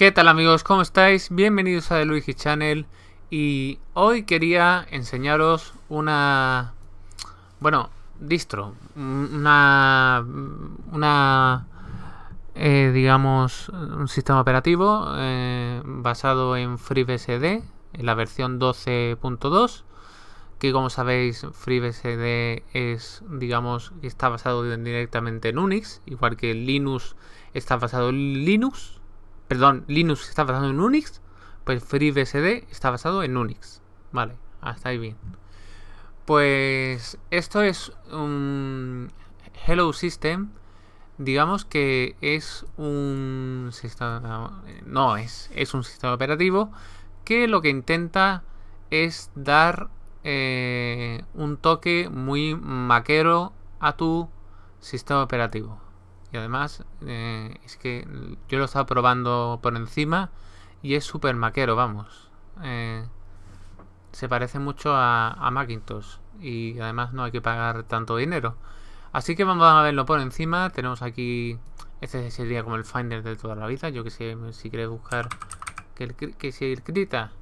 ¿Qué tal amigos? ¿Cómo estáis? Bienvenidos a The Luigi Channel y hoy quería enseñaros una... bueno, distro, una... una... Eh, digamos, un sistema operativo eh, basado en FreeBSD, en la versión 12.2 que como sabéis FreeBSD es digamos está basado directamente en Unix igual que Linux está basado en Linux perdón, Linux está basado en Unix, pues FreeBSD está basado en Unix. Vale, hasta ahí bien. Pues esto es un Hello System. Digamos que es un sistema. No, es, es un sistema operativo que lo que intenta es dar eh, un toque muy maquero a tu sistema operativo. Y además, eh, es que yo lo estaba probando por encima y es súper maquero, vamos. Eh, se parece mucho a, Macintosh y además no hay que pagar tanto dinero. Así que vamos a verlo por encima. Tenemos aquí, este sería como el Finder de toda la vida. Yo que sé, si quieres buscar que, el, si el Krita,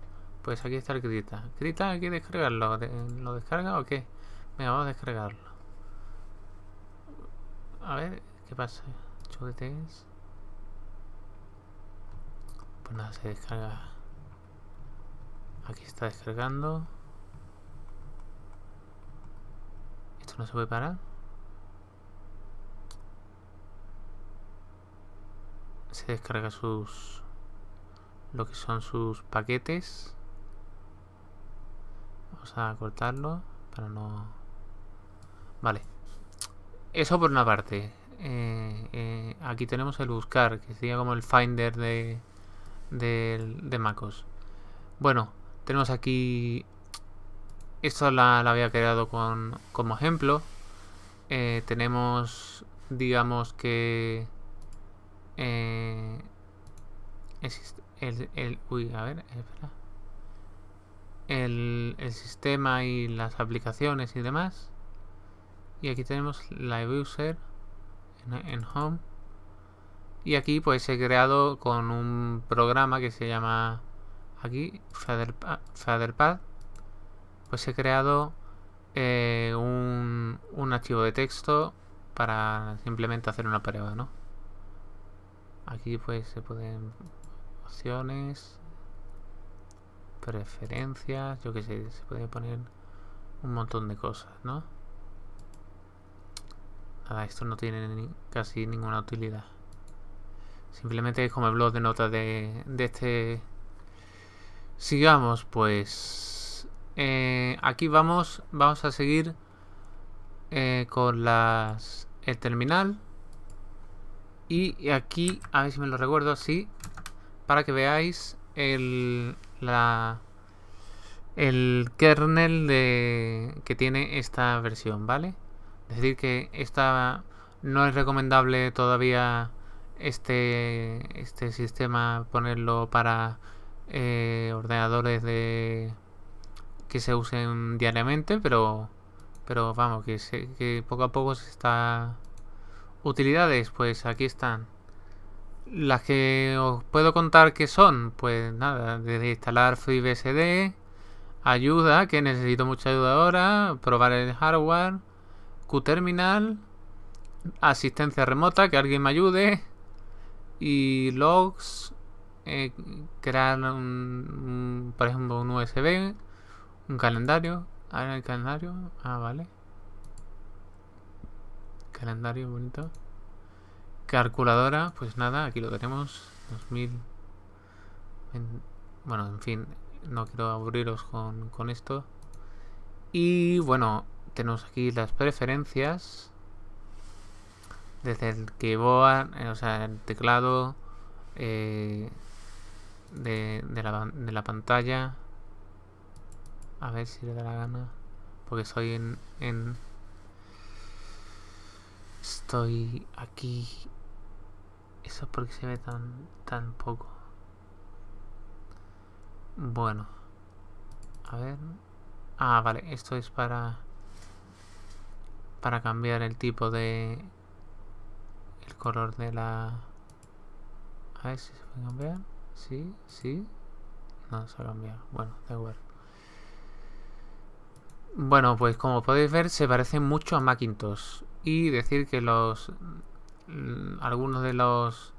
pues aquí está el Krita. ¿Krita hay que descargarlo? ¿Lo descarga o qué? Venga, vamos a descargarlo. A ver, ¿Qué pasa? ¿Chuguetes? Pues nada, se descarga. Aquí está descargando. Esto no se puede parar. Se descarga sus. lo que son sus paquetes. Vamos a cortarlo para no... Vale. Eso por una parte. Eh, eh, aquí tenemos el buscar, que sería como el finder de, de, MacOS. Bueno, tenemos aquí... Esto la, había creado con, como ejemplo. Eh, tenemos, digamos que... el, el, uy, a ver, el sistema y las aplicaciones y demás. Y aquí tenemos la user en Home. Y aquí pues he creado con un programa que se llama aquí fatherpad pues he creado eh, un, un archivo de texto para simplemente hacer una prueba, ¿no? Aquí pues se pueden opciones, preferencias, yo que sé, se puede poner un montón de cosas, ¿no? Ah, esto no tiene casi ninguna utilidad. Simplemente es como el blog de notas de, este... Sigamos, pues... Eh, aquí vamos, vamos a seguir eh, con las... el terminal. Y aquí, a ver si me lo recuerdo, así Para que veáis el... el kernel de, que tiene esta versión, ¿vale? decir, que esta no es recomendable todavía este, este sistema ponerlo para eh, ordenadores de que se usen diariamente, pero pero vamos, que, que poco a poco se está... Utilidades, pues aquí están. Las que os puedo contar que son, pues nada, desde instalar FreeBSD, ayuda, que necesito mucha ayuda ahora, probar el hardware, QTerminal, asistencia remota, que alguien me ayude, y logs, eh, crear, un, por ejemplo, un USB, un calendario. Ahora el calendario, ah, vale. Calendario bonito. Calculadora, pues nada, aquí lo tenemos. 2000. Bueno, en fin, no quiero aburriros con, con esto. Y bueno, tenemos aquí las preferencias desde el keyboard, eh, o sea, el teclado eh, de, la, pantalla. A ver si le da la gana, porque soy en, estoy aquí. Eso es porque se ve tan, tan poco. Bueno, a ver. Ah, vale, esto es para para cambiar el tipo de el color de la a ver si se puede cambiar sí, sí no se ha cambiado, bueno, de igual bueno, pues como podéis ver se parecen mucho a Macintosh y decir que los mm, algunos de los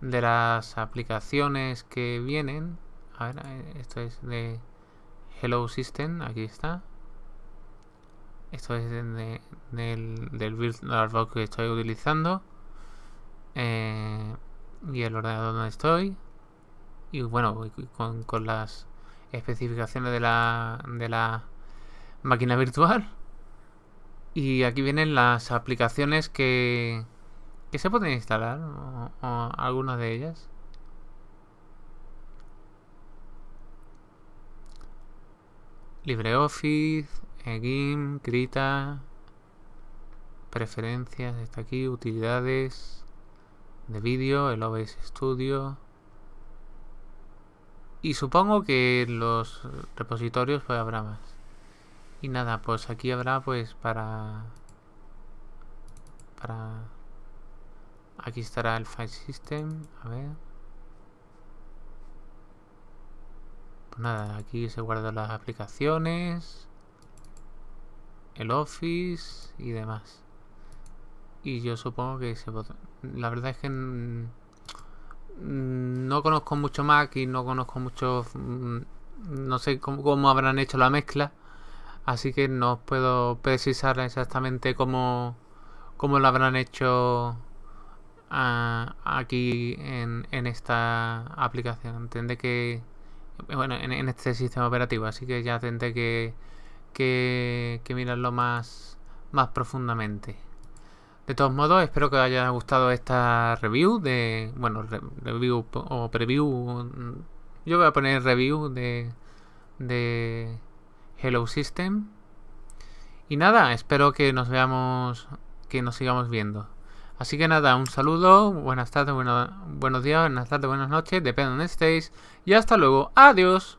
de las aplicaciones que vienen a ver, eh, esto es de Hello System, aquí está esto es del, del que estoy utilizando. Eh, y el ordenador donde estoy. Y bueno, con, las especificaciones de la, máquina virtual. Y aquí vienen las aplicaciones que, se pueden instalar, algunas de ellas. LibreOffice, Game, grita. Preferencias, está aquí. Utilidades de vídeo, el OBS Studio. Y supongo que los repositorios pues habrá más. Y nada, pues aquí habrá pues para... Para... Aquí estará el file system, a ver. Pues nada, aquí se guardan las aplicaciones el Office y demás. Y yo supongo que se La verdad es que no conozco mucho Mac y no conozco mucho... Mm, no sé cómo, habrán hecho la mezcla. Así que no puedo precisar exactamente cómo, cómo lo habrán hecho aquí en, en, esta aplicación. entiende que... Bueno, en, en este sistema operativo. Así que ya tendré que que, mirarlo más, más profundamente. De todos modos, espero que os haya gustado esta review de... Bueno, review o preview... Mm, yo voy a poner review de... De... Hello System. Y nada, espero que nos veamos... Que nos sigamos viendo. Así que nada, un saludo, buenas tardes, buenos días, buenas tardes, buenas noches, depende de donde estéis. Y hasta luego, adiós.